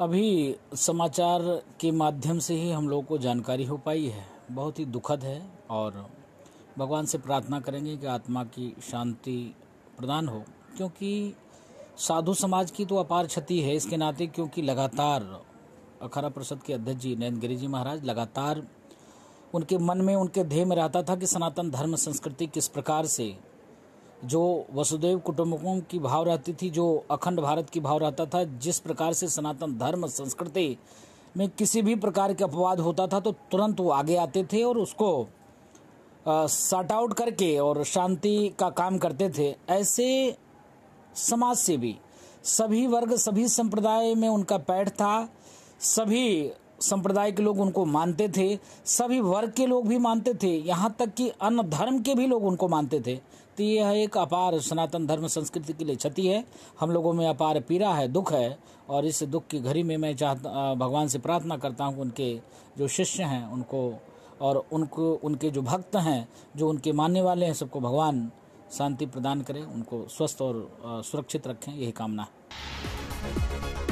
अभी समाचार के माध्यम से ही हम लोगों को जानकारी हो पाई है बहुत ही दुखद है और भगवान से प्रार्थना करेंगे कि आत्मा की शांति प्रदान हो क्योंकि साधु समाज की तो अपार क्षति है इसके नाते क्योंकि लगातार अखरा प्रसद के अध्यक्ष जी नरेंद्र गिरी जी महाराज लगातार उनके मन में उनके ध्येय में रहता था कि सनातन धर्म संस्कृति किस प्रकार से जो वसुदेव कुटुम्बकम की भाव रहती थी जो अखंड भारत की भाव रहता था जिस प्रकार से सनातन धर्म संस्कृति में किसी भी प्रकार के अपवाद होता था तो तुरंत वो आगे आते थे और उसको साट आउट करके और शांति का काम करते थे ऐसे समाज से भी सभी वर्ग सभी संप्रदाय में उनका पैठ था सभी संप्रदाय के लोग उनको मानते थे सभी वर्ग के लोग भी मानते थे यहाँ तक कि अन्य धर्म के भी लोग उनको मानते थे तो यह एक अपार सनातन धर्म संस्कृति के लिए क्षति है हम लोगों में अपार पीड़ा है दुख है और इस दुख की घड़ी में मैं चाहता भगवान से प्रार्थना करता हूँ उनके जो शिष्य हैं उनको और उनको उनके जो भक्त हैं जो उनके मानने वाले हैं सबको भगवान शांति प्रदान करें उनको स्वस्थ और सुरक्षित रखें यही कामना है